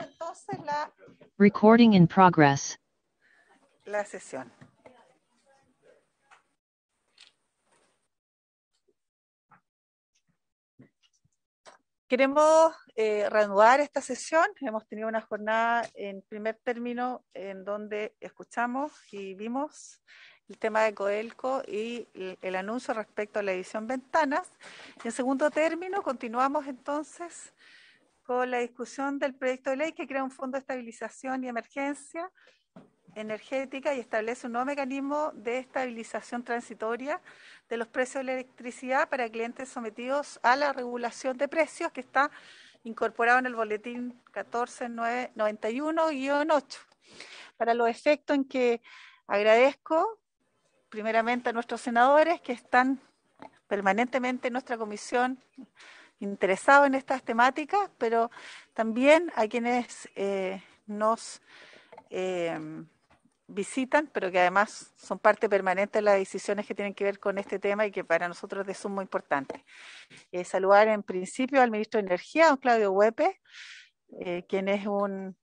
entonces la Recording in progress. La sesión. Queremos eh, reanudar esta sesión. Hemos tenido una jornada en primer término en donde escuchamos y vimos el tema de Coelco y el, anuncio respecto a la edición Ventanas. en segundo término, continuamos entonces con la discusión del proyecto de ley que crea un fondo de estabilización y emergencia energética y establece un nuevo mecanismo de estabilización transitoria de los precios de la electricidad para clientes sometidos a la regulación de precios que está incorporado en el boletín 14991-8. Para los efectos en que agradezco primeramente a nuestros senadores que están permanentemente en nuestra comisión interesado en estas temáticas, pero también a quienes eh, nos eh, visitan, pero que además son parte permanente de las decisiones que tienen que ver con este tema y que para nosotros es de sumo importante. Eh, saludar en principio al ministro de Energía, don Claudio Huepe, eh, quien es un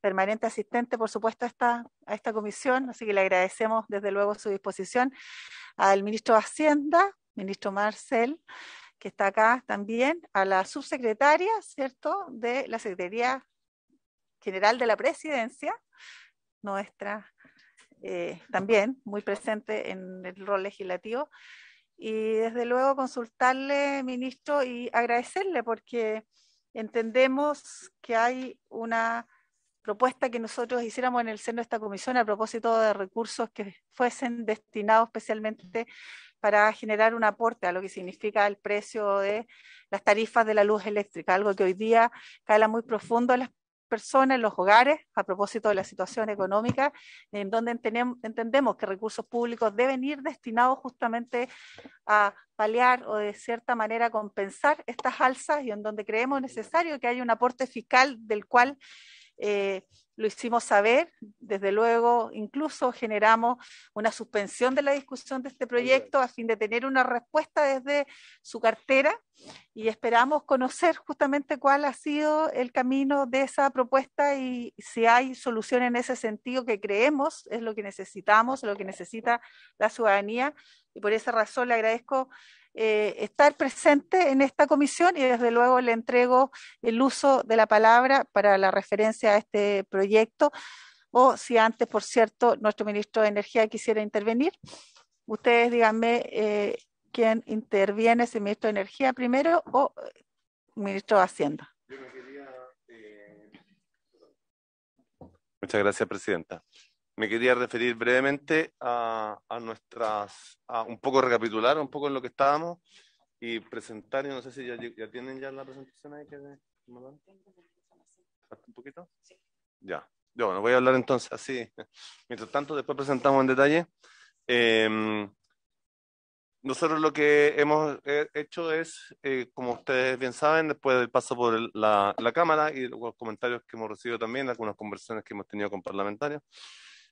permanente asistente, por supuesto, a esta, a esta comisión, así que le agradecemos desde luego su disposición al ministro de Hacienda, ministro Marcel, que está acá también, a la subsecretaria, ¿cierto?, de la Secretaría General de la Presidencia, nuestra eh, también muy presente en el rol legislativo. Y desde luego consultarle, ministro, y agradecerle porque entendemos que hay una propuesta que nosotros hiciéramos en el seno de esta comisión a propósito de recursos que fuesen destinados especialmente para generar un aporte a lo que significa el precio de las tarifas de la luz eléctrica, algo que hoy día cala muy profundo en las personas, en los hogares, a propósito de la situación económica, en donde entendemos que recursos públicos deben ir destinados justamente a paliar o de cierta manera compensar estas alzas y en donde creemos necesario que haya un aporte fiscal del cual eh, lo hicimos saber, desde luego, incluso generamos una suspensión de la discusión de este proyecto a fin de tener una respuesta desde su cartera y esperamos conocer justamente cuál ha sido el camino de esa propuesta y si hay solución en ese sentido que creemos es lo que necesitamos, lo que necesita la ciudadanía y por esa razón le agradezco eh, estar presente en esta comisión y desde luego le entrego el uso de la palabra para la referencia a este proyecto. O si antes, por cierto, nuestro ministro de Energía quisiera intervenir, ustedes díganme eh, quién interviene, si el ministro de Energía primero o ministro de Hacienda. Eh, Muchas gracias, Presidenta me quería referir brevemente a, a nuestras, a un poco recapitular un poco en lo que estábamos y presentar, y no sé si ya, ya tienen ya la presentación ahí que ¿Un poquito? Sí. Ya. Yo, bueno, voy a hablar entonces así. Mientras tanto, después presentamos en detalle. Eh, nosotros lo que hemos hecho es, eh, como ustedes bien saben, después del paso por la, la, Cámara y los comentarios que hemos recibido también, algunas conversaciones que hemos tenido con parlamentarios,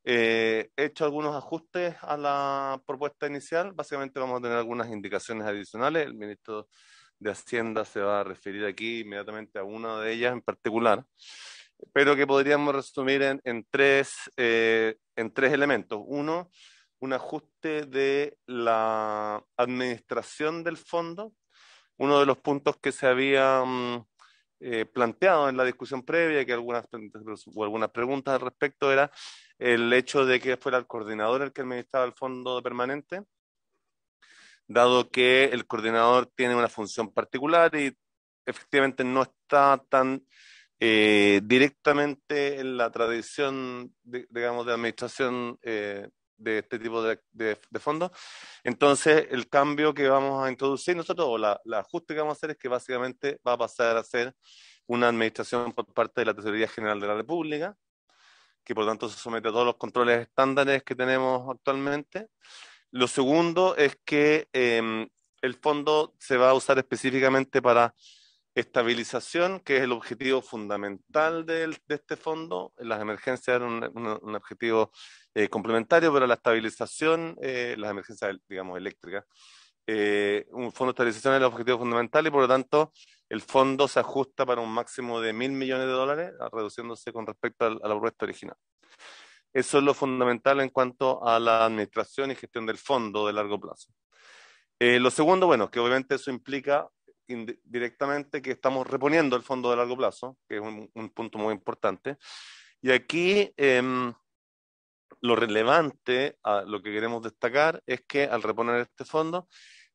eh, he hecho algunos ajustes a la propuesta inicial. Básicamente vamos a tener algunas indicaciones adicionales. El ministro de Hacienda se va a referir aquí inmediatamente a una de ellas en particular, pero que podríamos resumir en, tres, eh, en tres elementos. Uno, un ajuste de la administración del fondo. Uno de los puntos que se había... Eh, planteado en la discusión previa, que algunas, o algunas preguntas al respecto, era el hecho de que fuera el coordinador el que administraba el fondo permanente, dado que el coordinador tiene una función particular y efectivamente no está tan eh, directamente en la tradición, digamos, de administración eh, de este tipo de, de, fondos. Entonces, el cambio que vamos a introducir nosotros, o la, ajuste que vamos a hacer, es que básicamente va a pasar a ser una administración por parte de la Tesorería General de la República, que por tanto se somete a todos los controles estándares que tenemos actualmente. Lo segundo es que em, el fondo se va a usar específicamente para estabilización, que es el objetivo fundamental de, este fondo. Las emergencias eran un, objetivo eh, complementario, pero la estabilización, eh, las emergencias, digamos, eléctricas, eh, un fondo de estabilización es el objetivo fundamental y por lo tanto el fondo se ajusta para un máximo de mil millones de dólares, reduciéndose con respecto a, la propuesta original. Eso es lo fundamental en cuanto a la administración y gestión del fondo de largo plazo. lo segundo, bueno, que obviamente eso implica directamente que estamos reponiendo el fondo de largo plazo, que es un, punto muy importante. Y aquí em, lo relevante, a lo que queremos destacar, es que al reponer este fondo,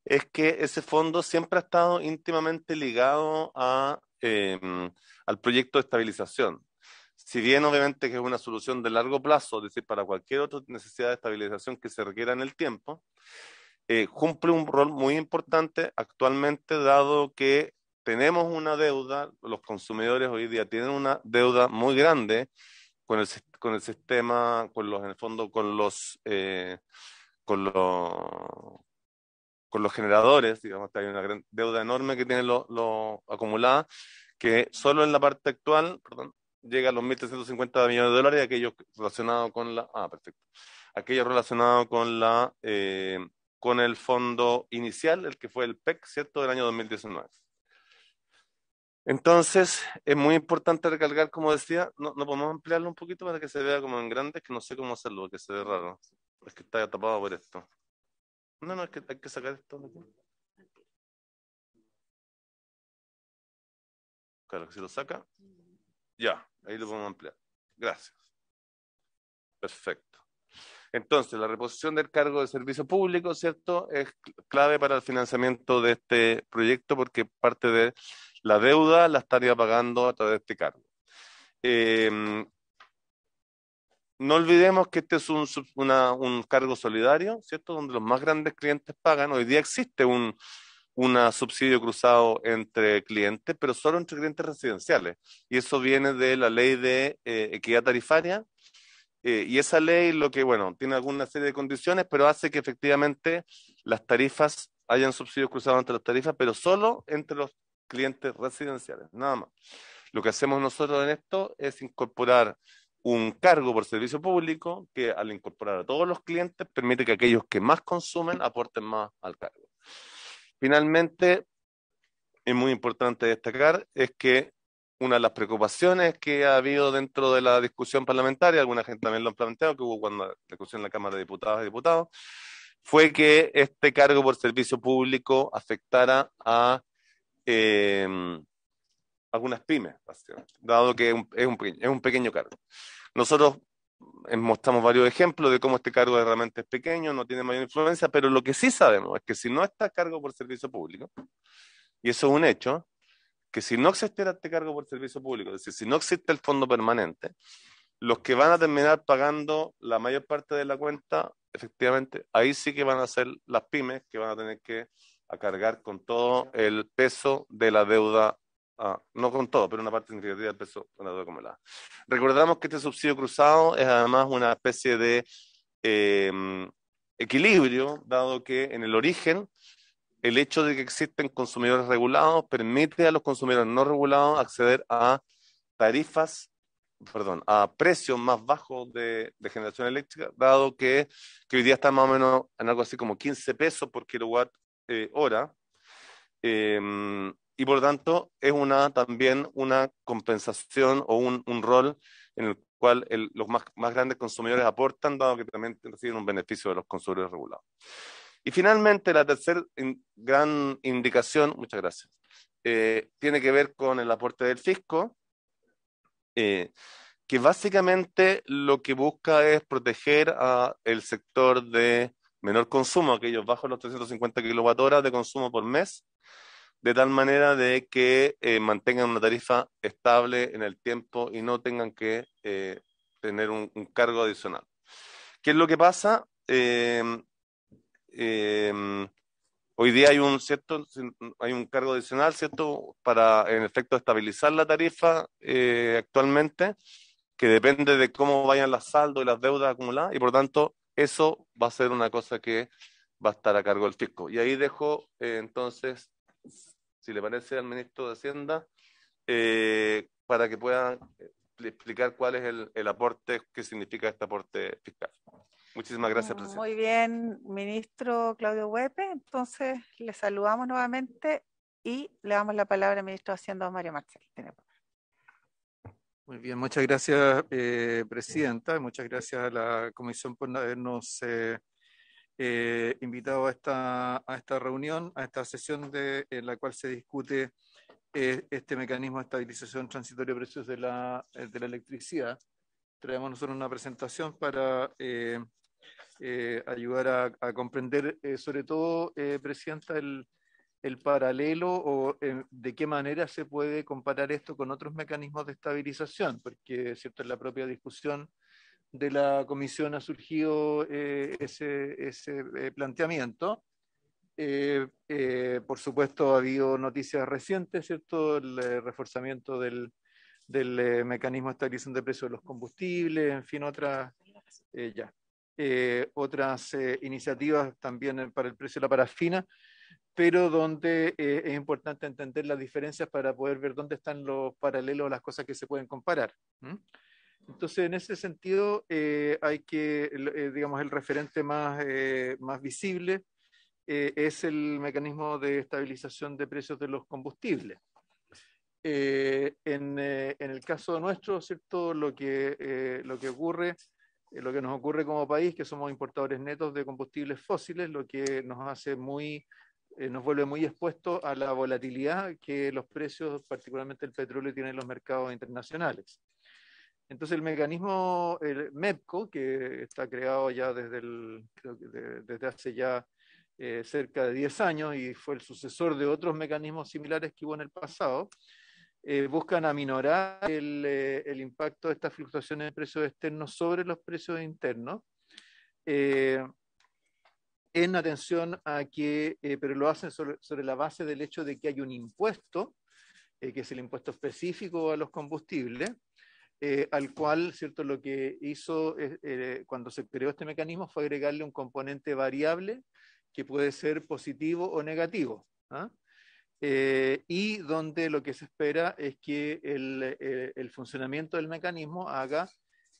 es que ese fondo siempre ha estado íntimamente ligado a, em, al proyecto de estabilización. Si bien obviamente que es una solución de largo plazo, es decir, para cualquier otra necesidad de estabilización que se requiera en el tiempo, eh, cumple un rol muy importante actualmente, dado que tenemos una deuda, los consumidores hoy día tienen una deuda muy grande con el, con el sistema, con los, en el fondo, con los, eh, con los, con los generadores, digamos, que hay una gran deuda enorme que tienen los lo acumulada, que solo en la parte actual, llega a los 1.350 millones de dólares, aquellos relacionado con la, ah, perfecto, aquellos relacionados con la, eh, con el fondo inicial, el que fue el PEC, ¿cierto?, del año 2019. Entonces, es muy importante recalcar, como decía, no, no podemos ampliarlo un poquito para que se vea como en grande, que no sé cómo hacerlo, que se ve raro. Es que está tapado por esto. No, no, es que hay que sacar esto de Claro, que si lo saca. Ya, ahí lo podemos ampliar. Gracias. Perfecto. Entonces, la reposición del cargo de servicio público, ¿cierto?, es clave para el financiamiento de este proyecto porque parte de la deuda la estaría pagando a través de este cargo. Em, no olvidemos que este es un, cargo solidario, ¿cierto? Donde los más grandes clientes pagan. Hoy día existe un subsidio cruzado entre clientes, pero solo entre clientes residenciales. Y eso viene de la ley de eh, equidad tarifaria, eh, y esa ley lo que, bueno, tiene alguna serie de condiciones, pero hace que efectivamente las tarifas hayan subsidios cruzados entre las tarifas, pero solo entre los clientes residenciales, nada más. Lo que hacemos nosotros en esto es incorporar un cargo por servicio público que al incorporar a todos los clientes permite que aquellos que más consumen aporten más al cargo. Finalmente, es muy importante destacar, es que una de las preocupaciones que ha habido dentro de la discusión parlamentaria, alguna gente también lo ha planteado, que hubo cuando la discusión en la Cámara de Diputados y Diputados, fue que este cargo por servicio público afectara a em, algunas pymes, dado que es un, pequeño, es un, pequeño cargo. Nosotros mostramos varios ejemplos de cómo este cargo realmente es pequeño, no tiene mayor influencia, pero lo que sí sabemos es que si no está cargo por servicio público, y eso es un hecho, que si no existiera este cargo por servicio público, es decir, si no existe el fondo permanente, los que van a terminar pagando la mayor parte de la cuenta, efectivamente, ahí sí que van a ser las pymes que van a tener que a cargar con todo el peso de la deuda, ah, no con todo, pero una parte significativa del peso de la deuda acumulada. Recordamos que este subsidio cruzado es además una especie de em, equilibrio, dado que en el origen el hecho de que existen consumidores regulados permite a los consumidores no regulados acceder a tarifas, perdón, a precios más bajos de, generación eléctrica, dado que, hoy día está más o menos en algo así como 15 pesos por kilowatt eh, hora. Em, y por lo tanto, es una, también una compensación o un, rol en el cual los más grandes consumidores aportan, dado que también reciben un beneficio de los consumidores regulados. Y finalmente, la tercera gran indicación, muchas gracias, eh, tiene que ver con el aporte del fisco, eh, que básicamente lo que busca es proteger al sector de menor consumo, aquellos bajos los 350 kWh de consumo por mes, de tal manera de que eh, mantengan una tarifa estable en el tiempo y no tengan que tener un, un, cargo adicional. ¿Qué es lo que pasa? Em, hoy día hay un cierto, hay un cargo adicional, ¿cierto?, para en efecto estabilizar la tarifa eh, actualmente, que depende de cómo vayan las saldos y las deudas acumuladas, y por tanto, eso va a ser una cosa que va a estar a cargo del fisco. Y ahí dejo eh, entonces, si le parece al ministro de Hacienda, eh, para que pueda explicar cuál es el, el aporte, qué significa este aporte fiscal. Muchísimas gracias, presidente. Muy bien, ministro Claudio Huepe. Entonces, le saludamos nuevamente y le damos la palabra al ministro Hacienda, Mario Marcel. Muy bien, muchas gracias, eh, presidenta. Muchas gracias a la comisión por habernos eh, eh, invitado a esta, a esta reunión, a esta sesión de, en la cual se discute eh, este mecanismo de estabilización transitoria de precios de la, de la electricidad. Traemos nosotros una presentación para eh, ayudar a, comprender, eh, sobre todo, eh, Presidenta, el, paralelo o de qué manera se puede comparar esto con otros mecanismos de estabilización, porque, ¿cierto?, en la propia discusión de la comisión ha surgido ese, planteamiento. por supuesto, ha habido noticias recientes, ¿cierto? El reforzamiento del, del mecanismo de estabilización de precios de los combustibles, en fin, otras. ya. Eh, otras eh, iniciativas también eh, para el precio de la parafina, pero donde es importante entender las diferencias para poder ver dónde están los paralelos, las cosas que se pueden comparar. Entonces, en ese sentido, hay que, digamos, el referente más, más visible es el mecanismo de estabilización de precios de los combustibles. En, en, el caso nuestro, ¿cierto? Lo que, lo que ocurre eh, lo que nos ocurre como país, que somos importadores netos de combustibles fósiles, lo que nos hace muy, eh, nos vuelve muy expuesto a la volatilidad que los precios, particularmente el petróleo, tienen en los mercados internacionales. Entonces el mecanismo MEPCO, que está creado ya desde, desde hace ya eh, cerca de 10 años y fue el sucesor de otros mecanismos similares que hubo en el pasado, eh, buscan aminorar el, eh, el, impacto de estas fluctuaciones de precios externos sobre los precios internos. Eh, en atención a que, eh, pero lo hacen sobre, la base del hecho de que hay un impuesto, eh, que es el impuesto específico a los combustibles, al cual, ¿cierto? Lo que hizo cuando se creó este mecanismo fue agregarle un componente variable que puede ser positivo o negativo. ¿ah? Eh, y donde lo que se espera es que eh, el, funcionamiento del mecanismo haga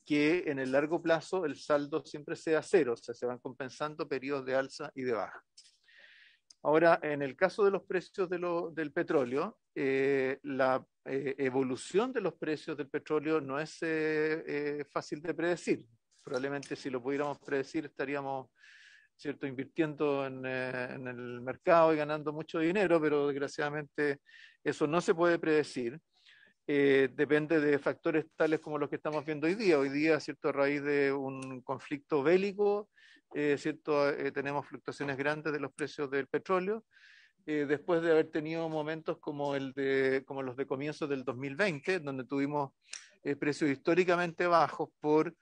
que en el largo plazo el saldo siempre sea cero, o sea, se van compensando periodos de alza y de baja. Ahora, en el caso de los precios del petróleo, eh, la evolución de los precios del petróleo no es fácil de predecir. Probablemente si lo pudiéramos predecir estaríamos ¿cierto? Invirtiendo eh, en, el mercado y ganando mucho dinero, pero desgraciadamente eso no se puede predecir. Eh, depende de factores tales como los que estamos viendo hoy día. Hoy día, ¿cierto? A raíz de un conflicto bélico, eh, ¿cierto? tenemos fluctuaciones grandes de los precios del petróleo. después de haber tenido momentos como, el de, como los de comienzos del 2020, donde tuvimos precios históricamente bajos por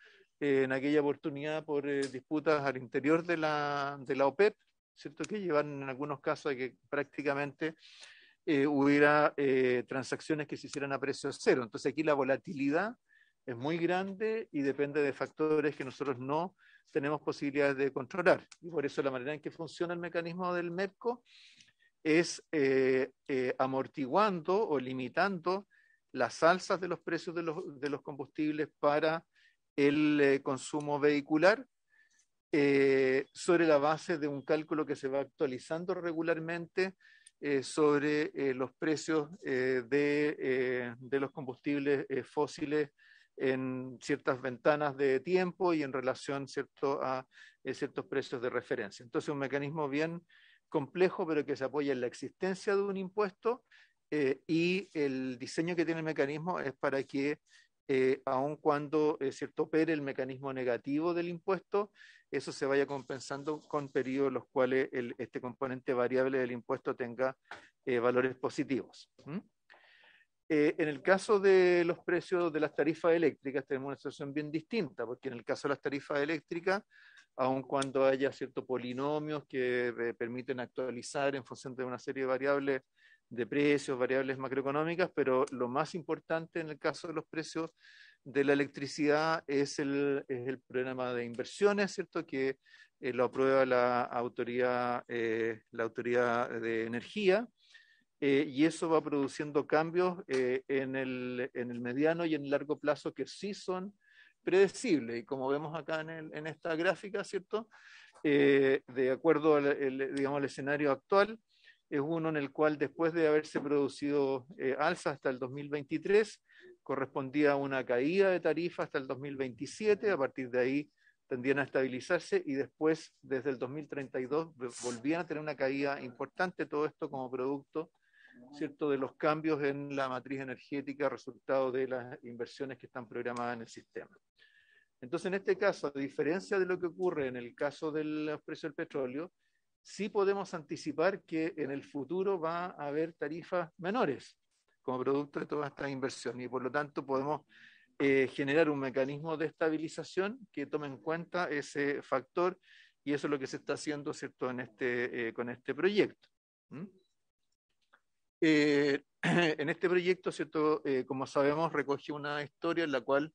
eh, en aquella oportunidad por eh, disputas al interior de la, de la OPEP, ¿cierto? que llevan en algunos casos a que prácticamente eh, hubiera transacciones que se hicieran a precio cero. Entonces aquí la volatilidad es muy grande y depende de factores que nosotros no tenemos posibilidades de controlar. Y por eso la manera en que funciona el mecanismo del MERCO es amortiguando o limitando las alzas de los precios de los, de los combustibles para el eh, consumo vehicular eh, sobre la base de un cálculo que se va actualizando regularmente eh, sobre los precios de, de, los combustibles fósiles en ciertas ventanas de tiempo y en relación ¿cierto? a ciertos precios de referencia. Entonces, un mecanismo bien complejo, pero que se apoya en la existencia de un impuesto y el diseño que tiene el mecanismo es para que eh, aun cuando cierto eh, opere el mecanismo negativo del impuesto, eso se vaya compensando con periodos en los cuales este componente variable del impuesto tenga eh, valores positivos. en el caso de los precios de las tarifas eléctricas tenemos una situación bien distinta, porque en el caso de las tarifas eléctricas, aun cuando haya ciertos polinomios que permiten actualizar en función de una serie de variables de precios, variables macroeconómicas, pero lo más importante en el caso de los precios de la electricidad es el, programa de inversiones, ¿cierto? Que eh, lo aprueba la autoridad, eh, la autoridad de energía. Eh, y eso va produciendo cambios en el, mediano y en el largo plazo que sí son predecibles. Y como vemos acá en, en esta gráfica, ¿cierto? de acuerdo digamos, al escenario actual, es uno en el cual después de haberse producido eh, alza hasta el 2023, correspondía a una caída de tarifa hasta el 2027, a partir de ahí tendían a estabilizarse y después, desde el 2032, volvían a tener una caída importante, todo esto como producto ¿cierto? de los cambios en la matriz energética resultado de las inversiones que están programadas en el sistema. Entonces, en este caso, a diferencia de lo que ocurre en el caso del precio del petróleo, sí podemos anticipar que en el futuro va a haber tarifas menores como producto de todas estas inversiones y por lo tanto podemos eh, generar un mecanismo de estabilización que tome en cuenta ese factor y eso es lo que se está haciendo cierto en este eh, con este proyecto eh, en este proyecto cierto como sabemos recoge una historia en la cual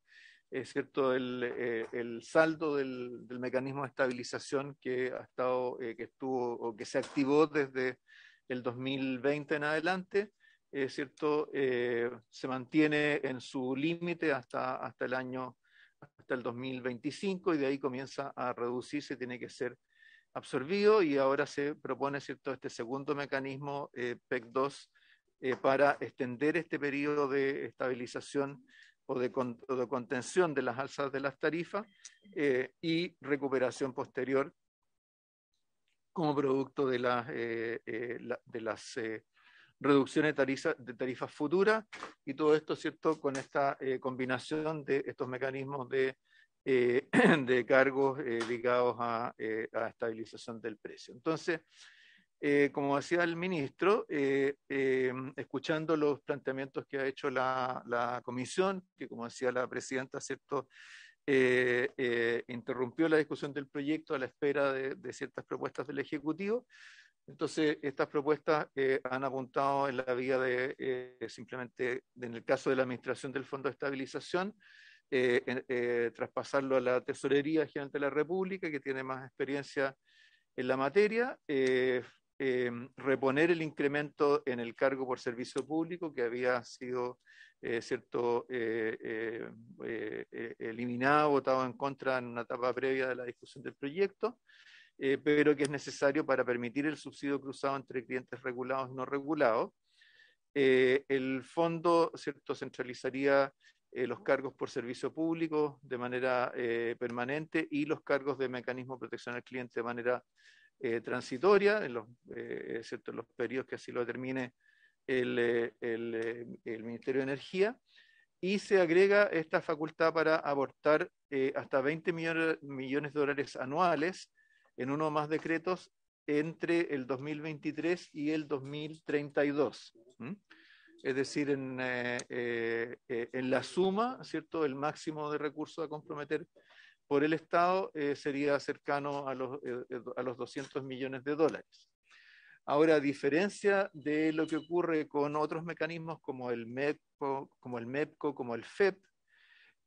es cierto, el, eh, saldo del, mecanismo de estabilización que ha estado, eh, que estuvo o que se activó desde el 2020 en adelante, es cierto, eh, se mantiene en su límite hasta, hasta el año, hasta el 2025 y de ahí comienza a reducirse, tiene que ser absorbido y ahora se propone, cierto, este segundo mecanismo PEC2 para extender este periodo de estabilización o de, contención de las alzas de las tarifas eh, y recuperación posterior como producto de las, eh, eh, de las reducciones de, tarifas futuras y todo esto, ¿cierto?, con esta combinación de estos mecanismos de, de cargos ligados a, a estabilización del precio. Entonces, eh, como decía el ministro, eh, eh, escuchando los planteamientos que ha hecho la, comisión, que como decía la presidenta, ¿cierto? interrumpió la discusión del proyecto a la espera de, ciertas propuestas del Ejecutivo. Entonces, estas propuestas han apuntado en la vía de simplemente, en el caso de la administración del Fondo de Estabilización, traspasarlo a la Tesorería General de la República, que tiene más experiencia en la materia, Em, reponer el incremento en el cargo por servicio público que había sido eh, cierto eh, eh, eliminado, votado en contra en una etapa previa de la discusión del proyecto, pero que es necesario para permitir el subsidio cruzado entre clientes regulados y no regulados. el fondo cierto centralizaría los cargos por servicio público de manera permanente y los cargos de mecanismo de protección al cliente de manera eh, transitoria, eh, en los, periodos que así lo determine eh, el, Ministerio de Energía, y se agrega esta facultad para abortar hasta 20 millones, millones de dólares anuales en uno o más decretos entre el 2023 y el 2032. Es decir, en, la suma, ¿cierto? El máximo de recursos a comprometer por el Estado eh, sería cercano a los, 200 eh, eh, millones de dólares. Ahora, a diferencia de lo que ocurre con otros mecanismos como el MEPCO, como el, MEPCO, como el FEP,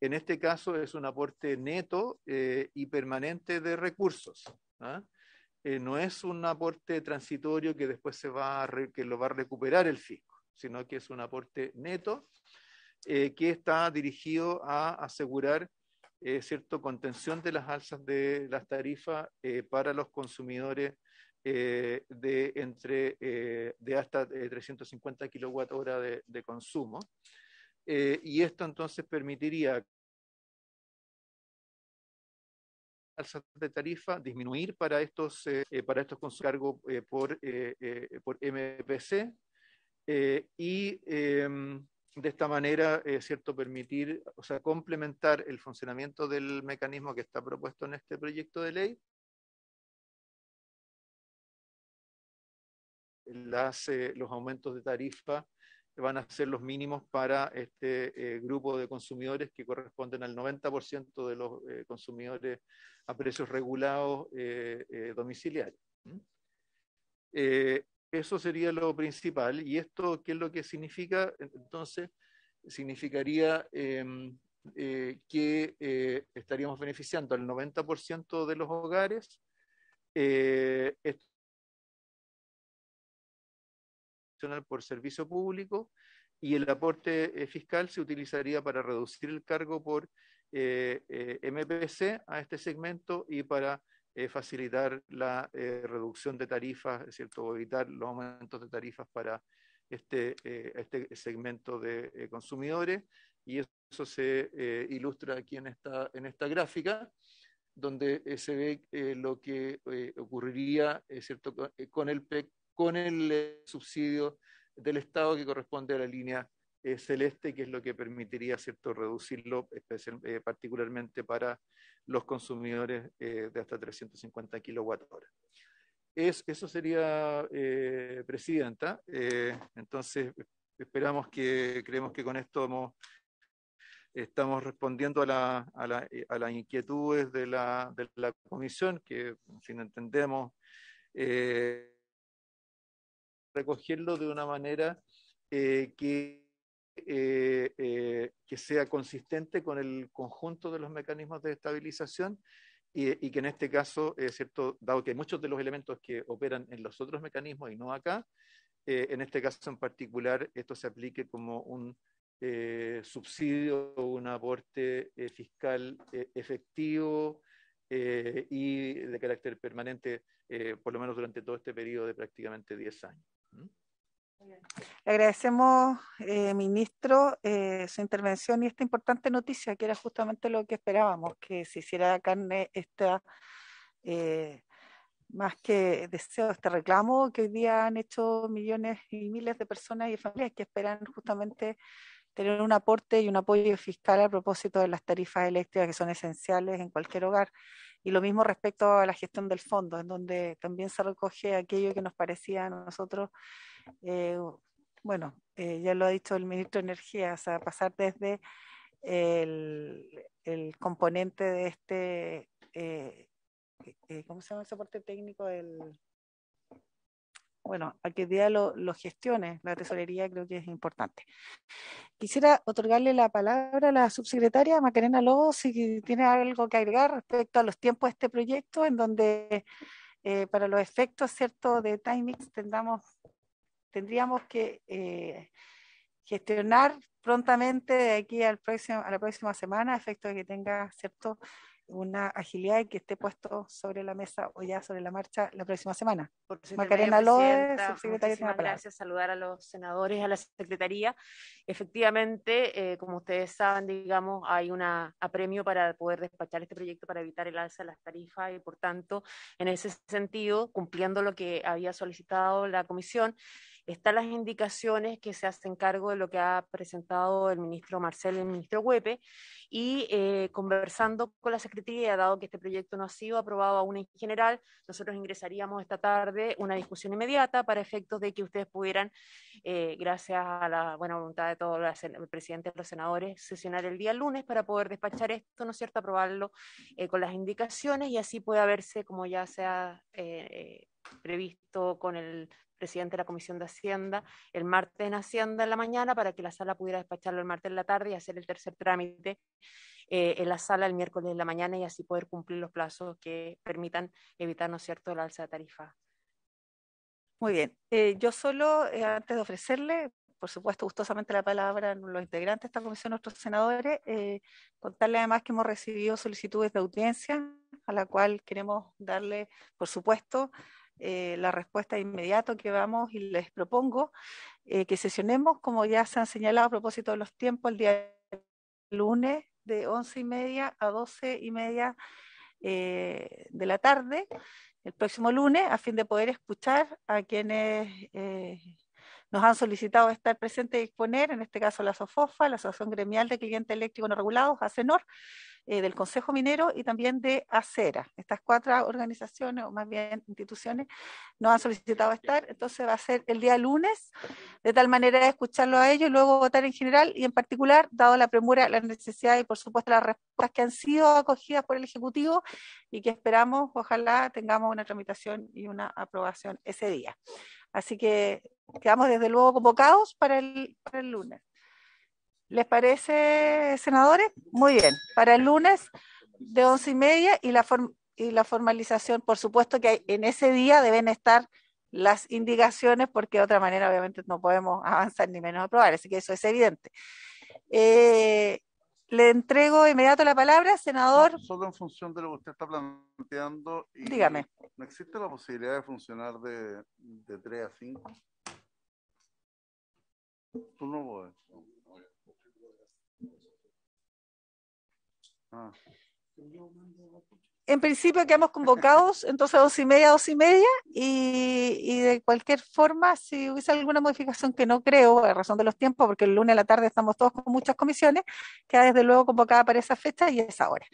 en este caso es un aporte neto y permanente de recursos. ¿ah? no es un aporte transitorio que después se va que lo va a recuperar el fisco, sino que es un aporte neto que está dirigido a asegurar eh, ¿cierto? contención de las alzas de las tarifas eh, para los consumidores eh, de, entre, de hasta 350 kilowatt hora de, consumo. y esto entonces permitiría alzas de tarifa, disminuir para estos, para estos con cargo por, por MPC y em, de esta manera, eh, ¿cierto?, permitir, o sea, complementar el funcionamiento del mecanismo que está propuesto en este proyecto de ley. Eh, los aumentos de tarifa van a ser los mínimos para este eh, grupo de consumidores que corresponden al 90% de los consumidores a precios regulados domiciliarios. Eso sería lo principal. ¿Y esto qué es lo que significa? Entonces, significaría em, eh, que eh, estaríamos beneficiando al 90% de los hogares. Eh, por servicio público y el aporte fiscal se utilizaría para reducir el cargo por MPC a este segmento y para eh, facilitar la eh, reducción de tarifas, es cierto, evitar los aumentos de tarifas para este, eh, este segmento de consumidores. Y eso se ilustra aquí en esta, en esta gráfica, donde se ve lo que ocurriría es cierto, con el, con el subsidio del Estado que corresponde a la línea celeste, que es lo que permitiría ¿cierto? reducirlo eh, particularmente para los consumidores eh, de hasta 350 kilowatt hora. Es, eso sería, eh, Presidenta. entonces, esperamos que, creemos que con esto estamos respondiendo a, las inquietudes de la, de la Comisión, que si no entendemos, recogerlo de una manera que eh, eh, que sea consistente con el conjunto de los mecanismos de estabilización y, que en este caso, eh, cierto, dado que muchos de los elementos que operan en los otros mecanismos y no acá, en este caso en particular esto se aplique como un subsidio o un aporte fiscal efectivo y de carácter permanente, por lo menos durante todo este periodo de prácticamente 10 años. Le agradecemos, eh, ministro, eh, su intervención y esta importante noticia, que era justamente lo que esperábamos, que se hiciera carne esta, eh, más que deseo, este reclamo que hoy día han hecho millones y miles de personas y familias que esperan justamente tener un aporte y un apoyo fiscal a propósito de las tarifas eléctricas que son esenciales en cualquier hogar. Y lo mismo respecto a la gestión del fondo, en donde también se recoge aquello que nos parecía a nosotros, eh, bueno, eh, ya lo ha dicho el ministro de Energía, o sea, pasar desde el, el componente de este, eh, eh ¿cómo se llama el soporte técnico? del bueno, a que día lo, gestione la tesorería creo que es importante. Quisiera otorgarle la palabra a la subsecretaria Macarena Lobo si tiene algo que agregar respecto a los tiempos de este proyecto, en donde eh, para los efectos cierto de Timing tendamos, tendríamos que eh, gestionar prontamente de aquí al próximo, a la próxima semana, a efecto de que tenga cierto una agilidad y que esté puesto sobre la mesa o ya sobre la marcha la próxima semana. Macarena López subsecretaria de Gracias, saludar a los senadores, a la secretaría. Efectivamente, eh, como ustedes saben, digamos, hay un apremio para poder despachar este proyecto para evitar el alza de las tarifas y, por tanto, en ese sentido, cumpliendo lo que había solicitado la comisión, están las indicaciones que se hacen cargo de lo que ha presentado el ministro Marcel y el ministro Huepe, y eh, conversando con la Secretaría, dado que este proyecto no ha sido aprobado aún en general, nosotros ingresaríamos esta tarde una discusión inmediata para efectos de que ustedes pudieran, eh, gracias a la buena voluntad de todos los presidentes, los senadores, sesionar el día lunes para poder despachar esto, ¿no es cierto?, aprobarlo eh, con las indicaciones y así pueda verse como ya se ha previsto con el presidente de la Comisión de Hacienda el martes en Hacienda en la mañana para que la sala pudiera despacharlo el martes en la tarde y hacer el tercer trámite eh, en la sala el miércoles en la mañana y así poder cumplir los plazos que permitan evitar, ¿no es cierto?, la alza de tarifa. Muy bien. Eh, yo solo, eh, antes de ofrecerle, por supuesto, gustosamente la palabra a los integrantes de esta comisión, nuestros senadores, contarle además que hemos recibido solicitudes de audiencia, a la cual queremos darle, por supuesto, eh, la respuesta de inmediato que vamos y les propongo eh, que sesionemos, como ya se han señalado a propósito de los tiempos, el día lunes de once y media a doce y media eh, de la tarde, el próximo lunes, a fin de poder escuchar a quienes nos han solicitado estar presentes y exponer, en este caso la SOFOFA, la Asociación Gremial de Clientes Eléctricos No Regulados, ACENOR, eh, del Consejo Minero y también de Acera. Estas cuatro organizaciones, o más bien instituciones, nos han solicitado estar, entonces va a ser el día lunes, de tal manera de escucharlo a ellos y luego votar en general y en particular, dado la premura, la necesidad y por supuesto las respuestas que han sido acogidas por el Ejecutivo y que esperamos, ojalá tengamos una tramitación y una aprobación ese día. Así que quedamos desde luego convocados para el, para el lunes. ¿Les parece, senadores? Muy bien. Para el lunes de once y media y la, y la formalización, por supuesto que en ese día deben estar las indicaciones porque de otra manera obviamente no podemos avanzar ni menos aprobar, así que eso es evidente. Eh, le entrego inmediato la palabra, senador. solo en función de lo que usted está planteando. Dígame. ¿No existe la posibilidad de funcionar de, tres a cinco? Tú no puedes. Ah. En principio quedamos convocados, entonces dos y media, dos y media, y, de cualquier forma, si hubiese alguna modificación que no creo, a razón de los tiempos, porque el lunes a la tarde estamos todos con muchas comisiones, queda desde luego convocada para esa fecha y es ahora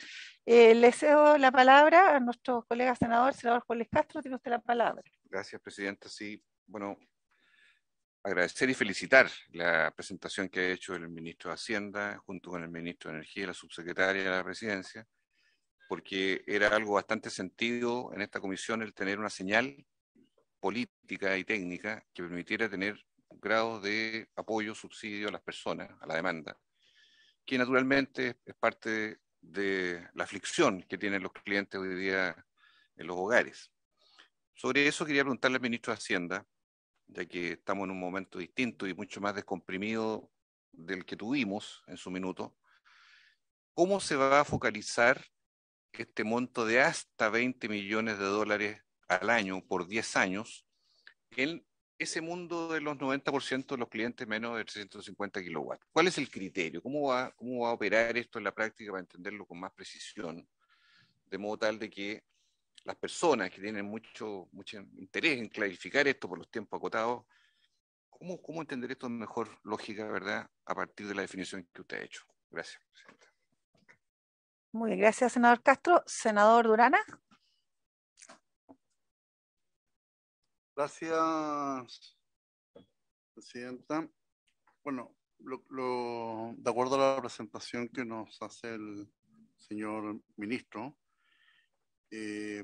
eh, le cedo la palabra a nuestro colega senador, senador Juan Castro, tiene usted la palabra. Gracias, presidente Sí, bueno, agradecer y felicitar la presentación que ha hecho el ministro de Hacienda junto con el ministro de Energía y la subsecretaria de la Presidencia, porque era algo bastante sentido en esta comisión el tener una señal política y técnica que permitiera tener grados de apoyo, subsidio a las personas, a la demanda, que naturalmente es parte de la aflicción que tienen los clientes hoy día en los hogares. Sobre eso quería preguntarle al ministro de Hacienda, ya que estamos en un momento distinto y mucho más descomprimido del que tuvimos en su minuto, ¿cómo se va a focalizar este monto de hasta 20 millones de dólares al año por 10 años en ese mundo de los 90% de los clientes menos de 350 kilowatts? ¿Cuál es el criterio? ¿Cómo va, ¿Cómo va a operar esto en la práctica para entenderlo con más precisión? De modo tal de que las personas que tienen mucho, mucho interés en clarificar esto por los tiempos acotados, ¿cómo, cómo entender esto mejor lógica, verdad, a partir de la definición que usted ha hecho? Gracias, Presidenta. Muy bien, gracias, senador Castro. Senador Durana. Gracias, Presidenta. Bueno, lo, de acuerdo a la presentación que nos hace el señor ministro, eh,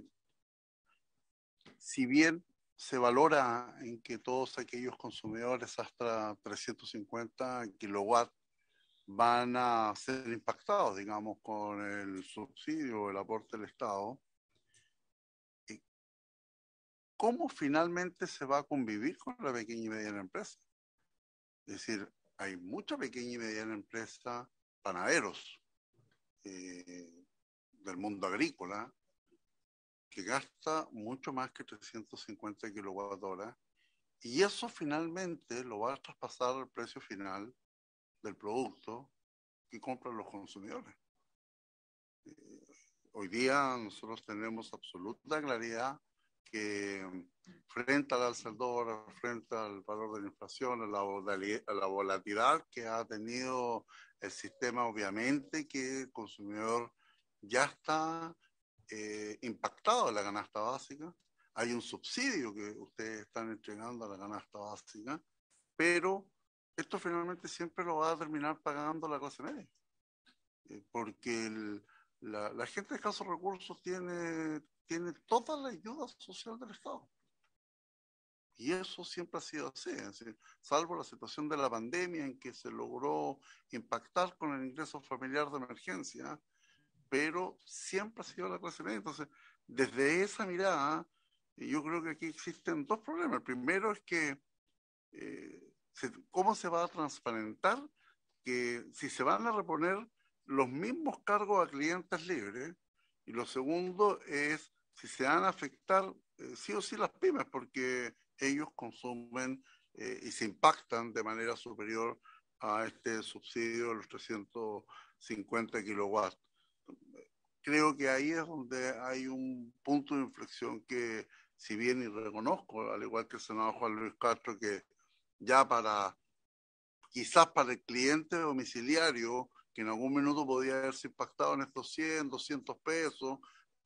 si bien se valora en que todos aquellos consumidores hasta 350 kilowatts van a ser impactados, digamos, con el subsidio, el aporte del Estado, eh, ¿cómo finalmente se va a convivir con la pequeña y mediana empresa? Es decir, hay mucha pequeña y mediana empresa, panaderos eh, del mundo agrícola, que gasta mucho más que 350 kilowatt-hora y eso finalmente lo va a traspasar al precio final del producto que compran los consumidores. Eh, hoy día nosotros tenemos absoluta claridad que mm, frente al alza del dólar, frente al valor de la inflación, a la, a la volatilidad que ha tenido el sistema, obviamente que el consumidor ya está eh, impactado la canasta básica. Hay un subsidio que ustedes están entregando a la canasta básica, pero esto finalmente siempre lo va a terminar pagando la clase media, eh, porque la, gente de escasos recursos tiene, tiene toda la ayuda social del Estado. Y eso siempre ha sido así, salvo la situación de la pandemia en que se logró impactar con el ingreso familiar de emergencia, pero siempre ha sido la clase media. Entonces, desde esa mirada, yo creo que aquí existen dos problemas. El primero es que eh, cómo se va a transparentar que si se van a reponer los mismos cargos a clientes libres, y lo segundo es si se van a afectar eh, sí o sí las pymes, porque ellos consumen eh, y se impactan de manera superior a este subsidio de los 350 kilowatts creo que ahí es donde hay un punto de inflexión que, si bien y reconozco, al igual que el senador Juan Luis Castro, que ya para, quizás para el cliente domiciliario, que en algún minuto podía haberse impactado en estos 100, 200 pesos,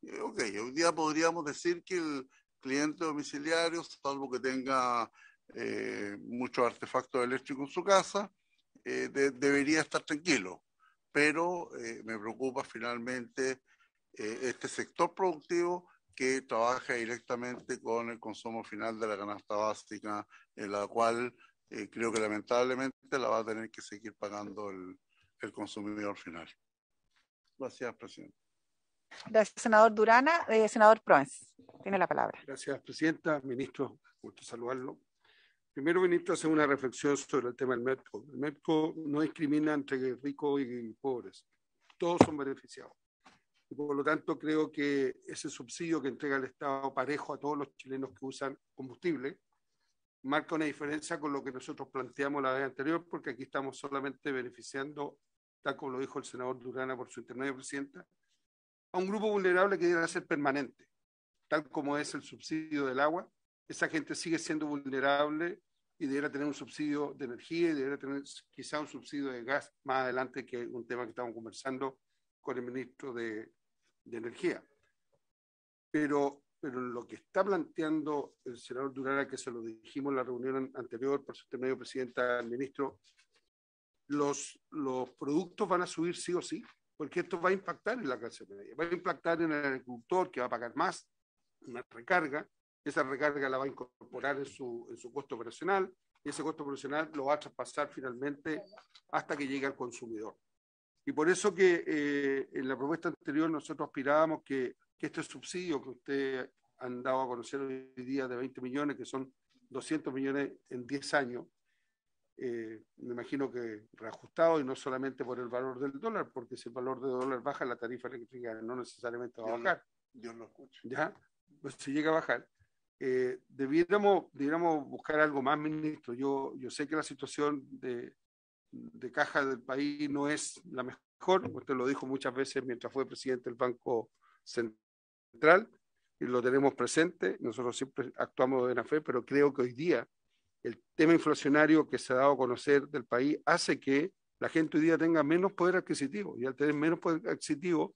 eh, ok, hoy día podríamos decir que el cliente domiciliario, salvo que tenga eh, muchos artefactos eléctricos en su casa, eh, debería estar tranquilo pero eh, me preocupa finalmente eh, este sector productivo que trabaja directamente con el consumo final de la canasta básica, en la cual eh, creo que lamentablemente la va a tener que seguir pagando el, consumidor final. Gracias, presidente. Gracias, senador Durana. senador Proens, tiene la palabra. Gracias, presidenta. Ministro, gusto saludarlo. Primero ministro a hacer una reflexión sobre el tema del MEPCO. El MEPCO no discrimina entre ricos y pobres. Todos son beneficiados. Y por lo tanto, creo que ese subsidio que entrega el Estado parejo a todos los chilenos que usan combustible marca una diferencia con lo que nosotros planteamos la vez anterior, porque aquí estamos solamente beneficiando, tal como lo dijo el senador Durana por su intermedio presidenta, a un grupo vulnerable que debe ser permanente, tal como es el subsidio del agua, esa gente sigue siendo vulnerable y deberá tener un subsidio de energía y deberá tener quizá un subsidio de gas más adelante, que un tema que estamos conversando con el ministro de, de Energía. Pero, pero lo que está planteando el senador Durara, que se lo dijimos en la reunión anterior por su intermedio presidenta al ministro, los, los productos van a subir sí o sí, porque esto va a impactar en la clase media, va a impactar en el agricultor que va a pagar más, una recarga, esa recarga la va a incorporar en su, en su costo operacional y ese costo operacional lo va a traspasar finalmente hasta que llegue al consumidor. Y por eso que eh, en la propuesta anterior nosotros aspirábamos que, que, este subsidio que usted han dado a conocer hoy día de 20 millones, que son 200 millones en 10 años, eh, me imagino que reajustado y no solamente por el valor del dólar, porque si el valor del dólar baja, la tarifa eléctrica no necesariamente va a bajar. Dios lo, escucha. ¿Ya? Pues si llega a bajar, eh, debiéramos, debiéramos, buscar algo más, ministro. Yo, yo sé que la situación de, de, caja del país no es la mejor, usted lo dijo muchas veces mientras fue presidente del Banco Central, y lo tenemos presente, nosotros siempre actuamos de buena fe, pero creo que hoy día el tema inflacionario que se ha dado a conocer del país hace que la gente hoy día tenga menos poder adquisitivo, y al tener menos poder adquisitivo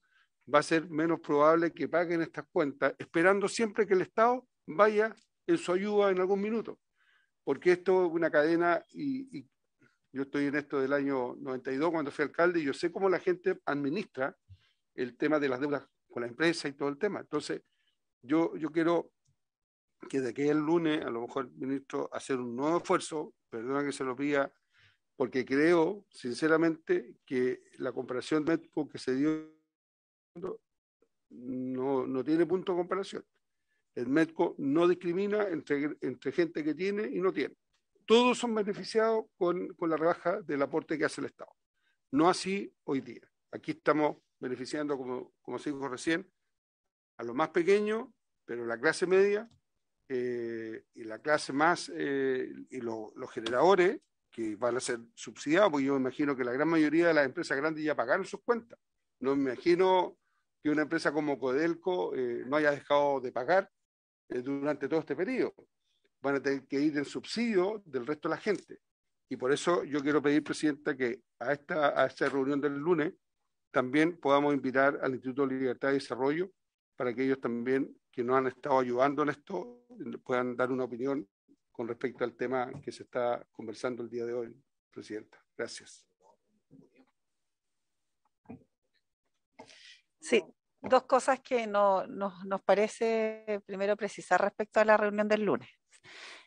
va a ser menos probable que paguen estas cuentas, esperando siempre que el Estado vaya en su ayuda en algún minuto, porque esto es una cadena y, yo estoy en esto del año 92 cuando fui alcalde y yo sé cómo la gente administra el tema de las deudas con la empresa y todo el tema. Entonces, yo, yo quiero que de aquí al lunes, a lo mejor, ministro, hacer un nuevo esfuerzo, perdona que se lo pida, porque creo, sinceramente, que la comparación de que se dio no, no tiene punto de comparación. El MEDCO no discrimina entre, entre gente que tiene y no tiene. Todos son beneficiados con, la rebaja del aporte que hace el Estado. No así hoy día. Aquí estamos beneficiando, como, como se dijo recién, a los más pequeños, pero la clase media eh, y la clase más eh, y los generadores que van a ser subsidiados, porque yo imagino que la gran mayoría de las empresas grandes ya pagaron sus cuentas. No me imagino que una empresa como Codelco eh, no haya dejado de pagar eh, durante todo este periodo. Van a tener que ir en subsidio del resto de la gente. Y por eso yo quiero pedir, Presidenta, que a esta, esta reunión del lunes también podamos invitar al Instituto de Libertad y Desarrollo para que ellos también, que nos han estado ayudando en esto, puedan dar una opinión con respecto al tema que se está conversando el día de hoy, Presidenta. Gracias. Sí, dos cosas que no, nos parece primero precisar respecto a la reunión del lunes.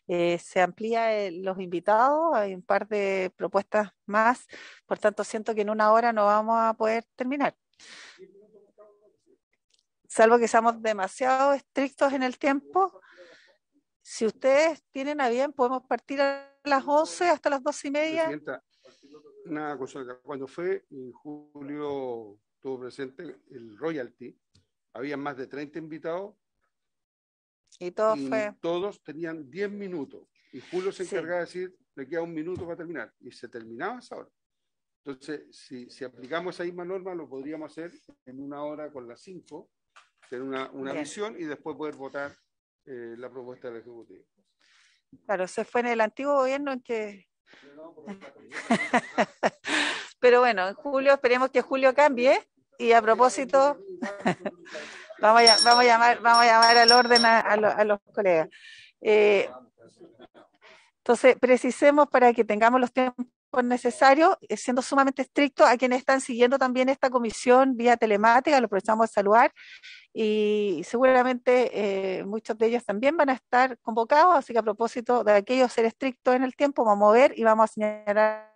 Eh, se amplía eh, los invitados, hay un par de propuestas más, por tanto siento que en una hora no vamos a poder terminar. Salvo que seamos demasiado estrictos en el tiempo, si ustedes tienen a bien, podemos partir a las 11 hasta las dos y media. cuando fue en julio estuvo presente el royalty, había más de 30 invitados. Y, todos todos tenían 10 minutos. Y Julio se encargaba de decir, le queda un minuto para terminar. Y se terminaba esa hora. Entonces, si, aplicamos esa misma norma, lo podríamos hacer en una hora con las 5, tener una, una visión y después poder votar eh, la propuesta del Ejecutivo. Claro, se fue en el antiguo gobierno en que... Pero bueno, en julio, esperemos que julio cambie y a propósito, vamos, a, vamos, a llamar, vamos a llamar al orden a, los colegas. Eh, entonces, precisemos para que tengamos los tiempos necesarios, eh, siendo sumamente estrictos a quienes están siguiendo también esta comisión vía telemática, los aprovechamos a saludar y seguramente eh, muchos de ellos también van a estar convocados, así que a propósito de aquellos ser estrictos en el tiempo, vamos a mover y vamos a señalar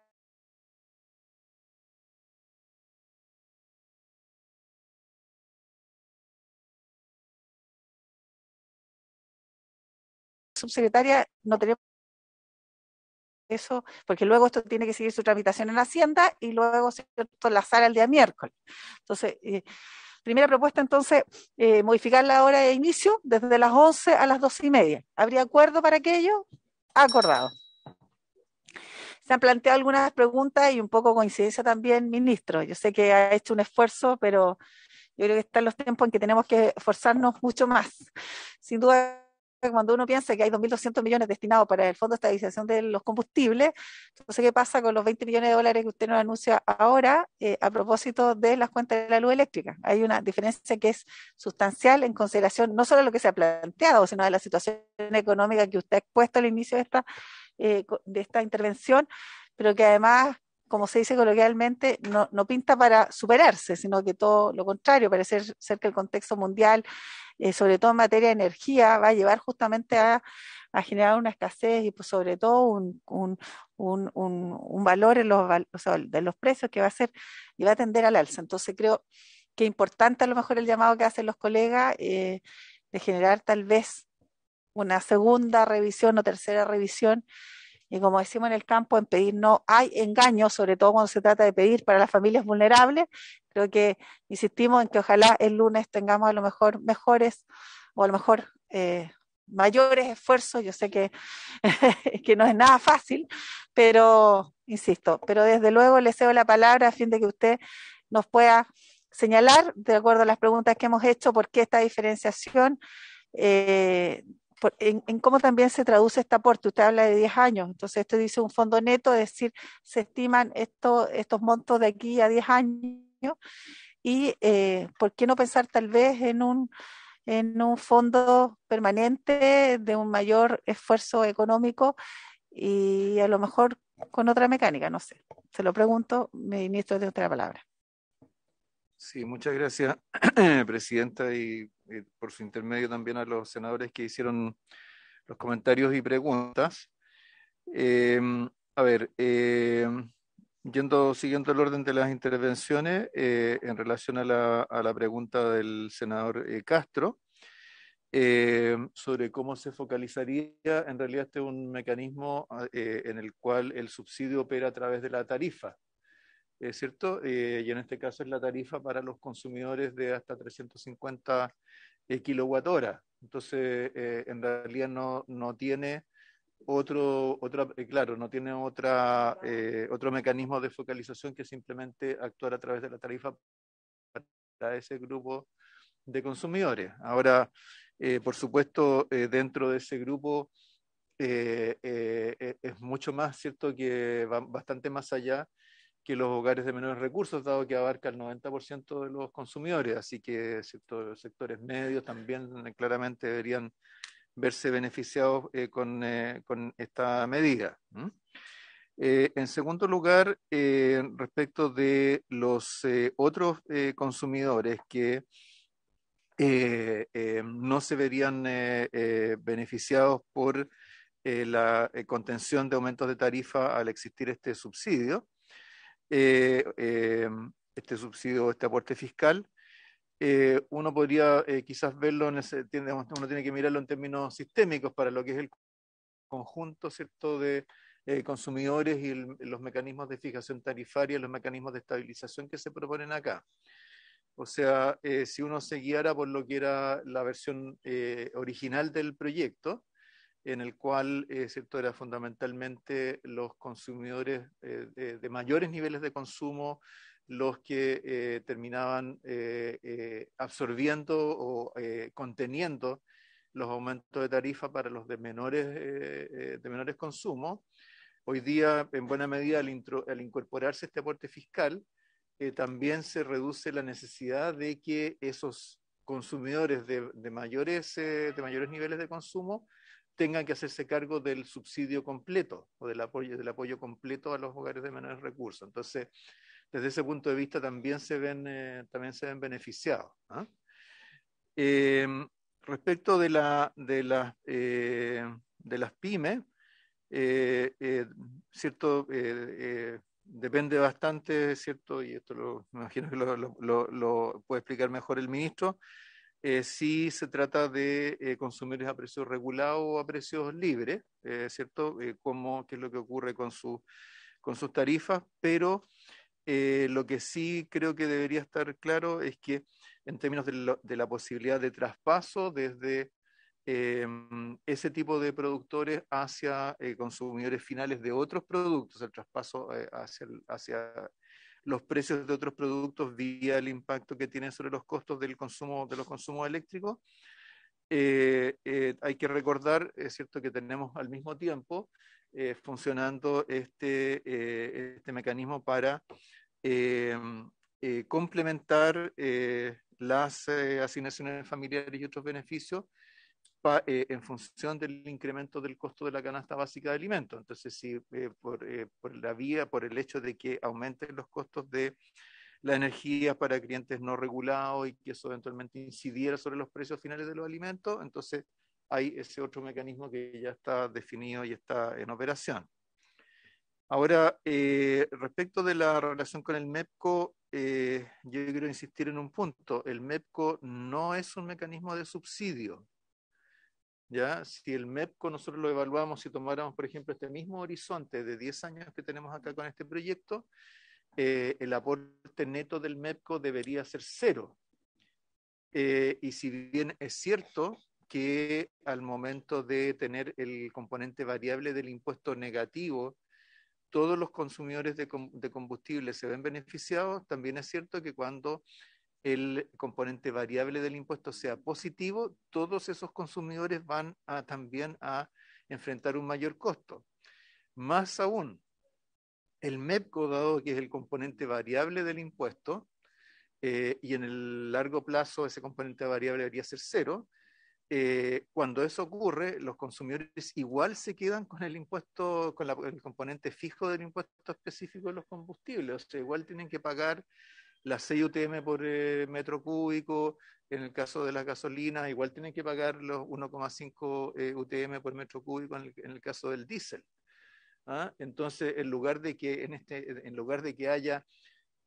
subsecretaria, no tenemos eso, porque luego esto tiene que seguir su tramitación en la Hacienda y luego ¿cierto? la sala el día miércoles. Entonces, eh, primera propuesta entonces, eh, modificar la hora de inicio desde las 11 a las 12 y media. ¿Habría acuerdo para aquello? Acordado. Se han planteado algunas preguntas y un poco coincidencia también, ministro. Yo sé que ha hecho un esfuerzo, pero yo creo que están los tiempos en que tenemos que esforzarnos mucho más. Sin duda, cuando uno piensa que hay 2.200 millones destinados para el Fondo de Estabilización de los Combustibles, entonces, ¿qué pasa con los 20 millones de dólares que usted nos anuncia ahora eh, a propósito de las cuentas de la luz eléctrica? Hay una diferencia que es sustancial en consideración no solo de lo que se ha planteado, sino de la situación económica que usted ha expuesto al inicio de esta, eh, de esta intervención, pero que además como se dice coloquialmente, no, no, pinta para superarse, sino que todo lo contrario, parece ser que el contexto mundial eh, sobre todo en materia de energía, va a llevar justamente a, generar una escasez y pues, sobre todo un, un, un, un valor en los, de los precios que va a ser y va a tender al alza. Entonces creo que es importante a lo mejor el llamado que hacen los colegas eh, de generar tal vez una segunda revisión o tercera revisión y como decimos en el campo, en pedir no hay engaño, sobre todo cuando se trata de pedir para las familias vulnerables. Creo que insistimos en que ojalá el lunes tengamos a lo mejor mejores o a lo mejor eh, mayores esfuerzos. Yo sé que, que no es nada fácil, pero insisto, pero desde luego le cedo la palabra a fin de que usted nos pueda señalar, de acuerdo a las preguntas que hemos hecho, por qué esta diferenciación. Eh, en, cómo también se traduce este aporte. Usted habla de 10 años, entonces esto dice un fondo neto, es decir, se estiman estos estos montos de aquí a 10 años. Y eh, por qué no pensar tal vez en un, en un fondo permanente de un mayor esfuerzo económico y a lo mejor con otra mecánica, no sé. Se lo pregunto, ministro, ministro de otra palabra. Sí, muchas gracias, Presidenta, y, por su intermedio también a los senadores que hicieron los comentarios y preguntas. Em, a ver, em, yendo, siguiendo el orden de las intervenciones, eh, en relación a la, a la, pregunta del senador eh, Castro, em, sobre cómo se focalizaría, en realidad este es un mecanismo ah, eh, en el cual el subsidio opera a través de la tarifa cierto? Eh, y en este caso es la tarifa para los consumidores de hasta 350 eh, kilowatt hora. Entonces, eh, en realidad no, no tiene otro, otra, eh, claro, no tiene otra, otro mecanismo de focalización que simplemente actuar a través de la tarifa para ese grupo de consumidores. Ahora, por supuesto, dentro de ese grupo es mucho más, ¿cierto?, que va bastante más allá que los hogares de menores recursos, dado que abarca el 90% de los consumidores, así que los sectores medios también eh, claramente deberían verse beneficiados eh, eh, con, esta medida. en segundo lugar, respecto de los otros consumidores que no se verían beneficiados por la contención de aumentos de tarifa al existir este subsidio, eh, em, este subsidio, este aporte fiscal. Eh, uno podría eh, quizás verlo, uno tiene que mirarlo en términos sistémicos para lo que es el conjunto ¿cierto? de consumidores y los mecanismos de fijación tarifaria, los mecanismos de estabilización que se proponen acá. O sea, si uno se guiara por lo que era la versión original del proyecto, en el cual eh, era fundamentalmente los consumidores eh, eh, de, mayores niveles de consumo los que eh, terminaban absorbiendo o conteniendo los aumentos de tarifa para los de menores, de menores consumos. Hoy día, en buena medida, al, incorporarse este aporte fiscal, también se reduce la necesidad de que esos consumidores de mayores, de mayores niveles de consumo tengan que hacerse cargo del subsidio completo o del apoyo, del apoyo completo a los hogares de menores recursos. Entonces, desde ese punto de vista también se ven, eh, también se ven beneficiados. ¿ah? Em, respecto de, la, de, eh, de las pymes, eh, cierto, depende bastante, ¿cierto? Y esto lo, imagino que lo puede explicar mejor el ministro, eh, si se trata de eh, consumidores a precios regulados o a precios libres, eh, ¿cierto? Eh, como, ¿Qué es lo que ocurre con, con sus tarifas? Pero lo que sí creo que debería estar claro es que en términos de, de la posibilidad de traspaso desde em, ese tipo de productores hacia consumidores finales de otros productos, el traspaso hacia, hacia los precios de otros productos vía el impacto que tienen sobre los costos del consumo, de los consumos eléctricos. Eh, eh, hay que recordar, es cierto que tenemos al mismo tiempo eh, funcionando este, este, mecanismo para complementar las asignaciones familiares y otros beneficios eh, en función del incremento del costo de la canasta básica de alimentos. Entonces, si eh, eh, por, la vía, por el hecho de que aumenten los costos de la energía para clientes no regulados y que eso eventualmente incidiera sobre los precios finales de los alimentos, entonces hay ese otro mecanismo que ya está definido y está en operación. Ahora, respecto de la relación con el MEPCO, yo quiero insistir en un punto. El MEPCO no es un mecanismo de subsidio. ¿ya? Si el MEPCO nosotros lo evaluamos, si tomáramos, por ejemplo, este mismo horizonte de 10 años que tenemos acá con este proyecto, eh, el aporte neto del MEPCO debería ser cero. Eh, y si bien es cierto que al momento de tener el componente variable del impuesto negativo, todos los consumidores de, de combustible se ven beneficiados, también es cierto que cuando el componente variable del impuesto sea positivo, todos esos consumidores van también a enfrentar un mayor costo. Más aún, el MEPCO, dado que es el componente variable del impuesto, eh, y en el largo plazo ese componente variable debería ser cero, eh, cuando eso ocurre, los consumidores igual se quedan con el impuesto, con el componente fijo del impuesto específico de los combustibles, o sea, igual tienen que pagar las 6 UTM por eh, metro cúbico, en el caso de las gasolinas, igual tienen que pagar los 1,5 eh, UTM por metro cúbico en el, caso del diésel. ¿Ah? Entonces, en lugar de que, en este, en lugar de que haya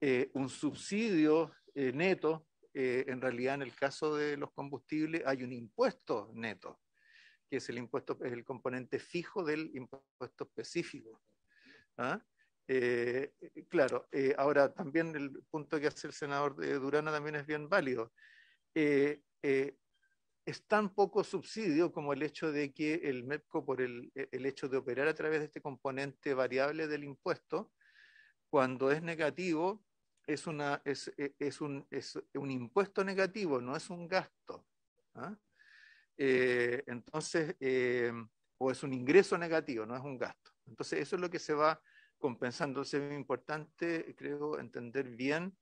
eh, un subsidio eh, neto, eh, en realidad en el caso de los combustibles hay un impuesto neto, que es el impuesto, es el componente fijo del impuesto específico. ¿Ah? Eh, eh, claro, eh, ahora también el punto que hace el senador de Durana también es bien válido. es tan poco subsidio como el hecho de que el MEPCO, por e, el, hecho de operar a través de este componente variable del impuesto, cuando es negativo, es, una, es, e, un, impuesto negativo, no es un gasto. ¿ah? entonces, o es un ingreso negativo, no es un gasto. Entonces, eso es lo que se va compensándose es importante, creo, entender bien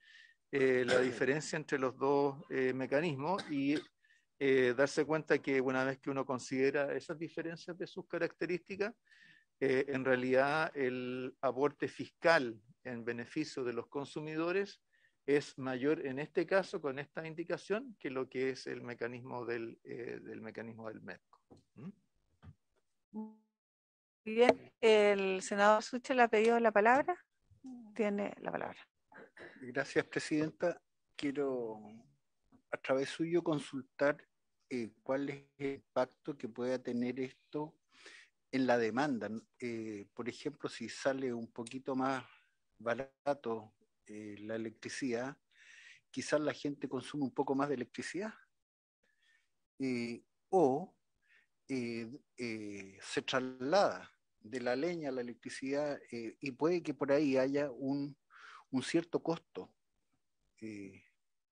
eh, la diferencia entre los dos eh, mecanismos y eh, darse cuenta que una vez que uno considera esas diferencias de sus características, en realidad el aporte fiscal en beneficio de los consumidores es mayor en este caso con esta indicación que lo que es el mecanismo del, del mecanismo del Bien, el senador le ha pedido la palabra. Tiene la palabra. Gracias, presidenta. Quiero, a través suyo, consultar eh, cuál es el impacto que pueda tener esto en la demanda. Eh, por ejemplo, si sale un poquito más barato eh, la electricidad, quizás la gente consume un poco más de electricidad. o se traslada de la leña, la electricidad, eh, y puede que por ahí haya un, cierto costo eh,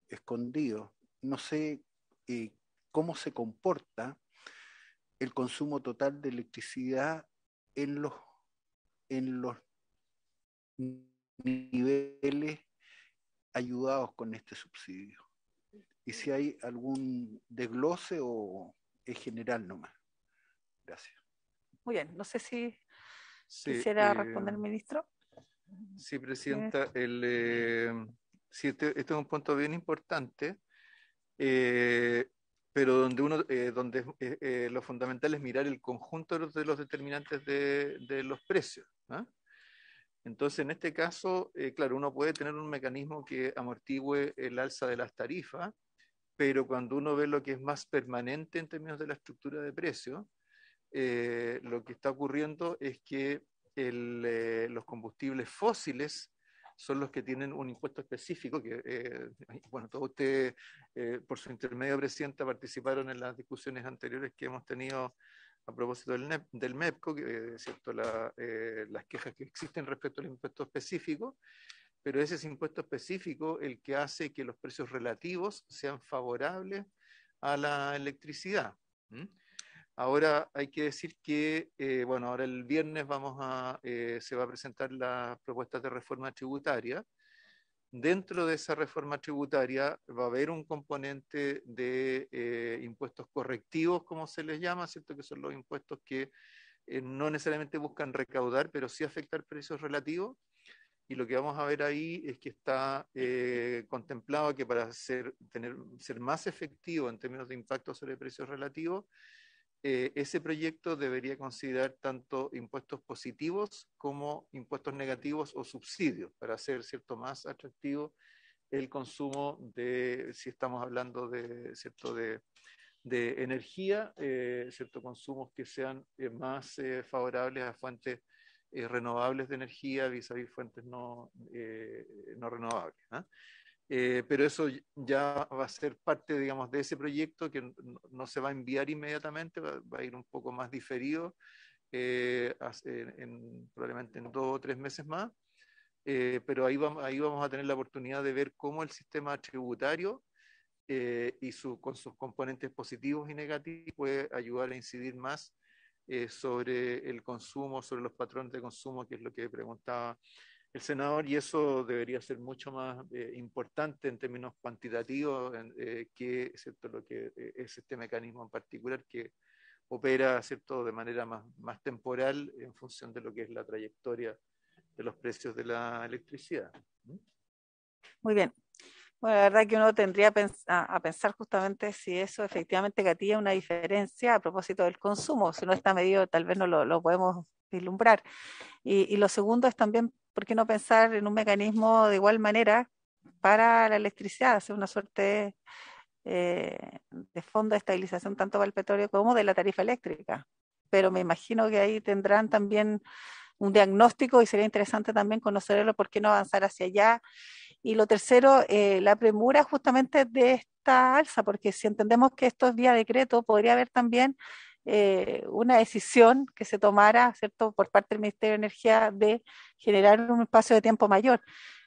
escondido. No sé eh, cómo se comporta el consumo total de electricidad en los, en los niveles ayudados con este subsidio. Y si hay algún desglose o es general nomás. Gracias. Muy bien, no sé si quisiera responder, eh, ministro. Sí, presidenta, el, eh, sí, este, este, es un punto bien importante, eh, pero donde uno, donde lo fundamental es mirar el conjunto de los, determinantes de, los precios. ¿ah? Entonces, en este caso, claro, uno puede tener un mecanismo que amortigüe el alza de las tarifas, pero cuando uno ve lo que es más permanente en términos de la estructura de precios, eh, lo que está ocurriendo es que el, eh, los combustibles fósiles son los que tienen un impuesto específico, que, eh, bueno, todos ustedes, eh, por su intermedio, Presidenta, participaron en las discusiones anteriores que hemos tenido a propósito del, e del MEPCO, que, eh, cierto, la, eh, las quejas que existen respecto al impuesto específico, pero ese es impuesto específico el que hace que los precios relativos sean favorables a la electricidad. ¿Mm? Ahora hay que decir que, eh, bueno, ahora el viernes vamos a, eh, se va a presentar las propuestas de reforma tributaria. Dentro de esa reforma tributaria va a haber un componente de eh, impuestos correctivos, como se les llama, ¿cierto? Que son los impuestos que no necesariamente buscan recaudar, pero sí afectar precios relativos. Y lo que vamos a ver ahí es que está contemplado que para ser, tener, ser más efectivo en términos de impacto sobre precios relativos, eh, ese proyecto debería considerar tanto impuestos positivos como impuestos negativos o subsidios para hacer cierto más atractivo el consumo de, si estamos hablando de, ¿cierto? de, energía, eh, cierto consumos que sean eh, más favorables a fuentes renovables de energía vis a vis fuentes no renovables. ¿ah? Eh, pero eso ya va a ser parte, digamos, de ese proyecto que no, se va a enviar inmediatamente, va, a ir un poco más diferido, eh, en, probablemente en dos o tres meses más. Eh, pero ahí vamos, ahí vamos a tener la oportunidad de ver cómo el sistema tributario y su, con sus componentes positivos y negativos puede ayudar a incidir más sobre el consumo, sobre los patrones de consumo, que es lo que preguntaba el senador y eso debería ser mucho más eh, importante en términos cuantitativos eh, que lo que eh, es este mecanismo en particular que opera ¿cierto? de manera más, temporal en función de lo que es la trayectoria de los precios de la electricidad. Muy bien. Bueno, la verdad que uno tendría a pensar justamente si eso efectivamente gatilla una diferencia a propósito del consumo. Si no está medido, tal vez no lo, podemos vislumbrar. y, lo segundo es también ¿por qué no pensar en un mecanismo de igual manera para la electricidad? Hacer una suerte eh, de fondo de estabilización tanto para el petróleo como de la tarifa eléctrica. Pero me imagino que ahí tendrán también un diagnóstico y sería interesante también conocerlo por qué no avanzar hacia allá. Y lo tercero, eh, la premura justamente de esta alza, porque si entendemos que esto es vía decreto, podría haber también eh, una decisión que se tomara, ¿cierto?, por parte del Ministerio de Energía de generar un espacio de tiempo mayor.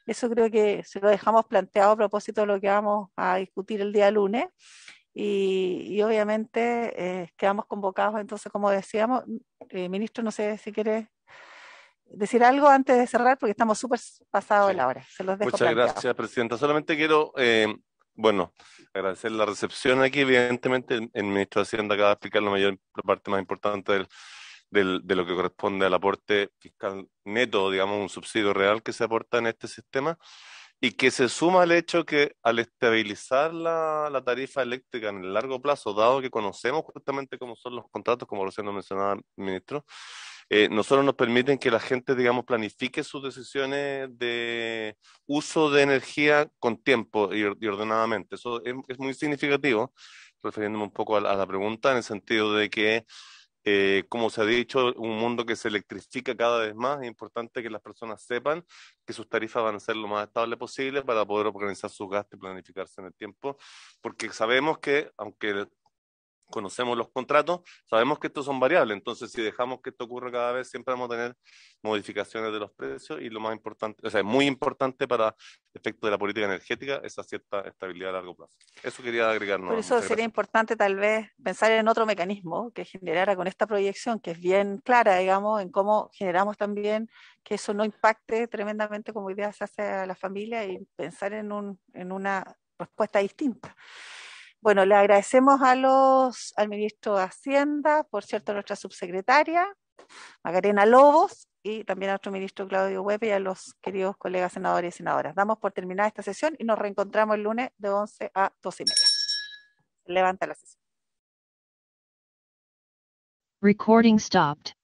Eso creo que se lo dejamos planteado a propósito de lo que vamos a discutir el día lunes. Y, obviamente eh, quedamos convocados, entonces, como decíamos, eh, ministro, no sé si quiere decir algo antes de cerrar, porque estamos súper pasados de la hora. Se los dejo Muchas gracias, Presidenta. Solamente quiero eh, bueno, agradecer la recepción aquí. Evidentemente, el, ministro de Hacienda acaba de explicar la, mayor, parte más importante del, del, de lo que corresponde al aporte fiscal neto, digamos, un subsidio real que se aporta en este sistema y que se suma al hecho que al estabilizar la, la tarifa eléctrica en el largo plazo, dado que conocemos justamente cómo son los contratos, como recién lo mencionaba el ministro, eh, nosotros nos permiten que la gente, digamos, planifique sus decisiones de uso de energía con tiempo y, ordenadamente. Eso es, muy significativo, refiriéndome un poco a, la pregunta, en el sentido de que, eh, como se ha dicho, un mundo que se electrifica cada vez más, es importante que las personas sepan que sus tarifas van a ser lo más estable posible para poder organizar sus gastos y planificarse en el tiempo, porque sabemos que, aunque conocemos los contratos, sabemos que estos son variables, entonces si dejamos que esto ocurra cada vez, siempre vamos a tener modificaciones de los precios y lo más importante, o sea, es muy importante para el efecto de la política energética esa cierta estabilidad a largo plazo. Eso quería agregar. Por eso sería importante tal vez pensar en otro mecanismo que generara con esta proyección, que es bien clara, digamos, en cómo generamos también que eso no impacte tremendamente como idea se hace a la familia y pensar en, un, en una respuesta distinta. Bueno, le agradecemos a los, al ministro de Hacienda, por cierto, a nuestra subsecretaria, Magarena Lobos, y también a nuestro ministro Claudio Huepe y a los queridos colegas senadores y senadoras. Damos por terminada esta sesión y nos reencontramos el lunes de 11 a 12 y media. Levanta la sesión. Recording stopped.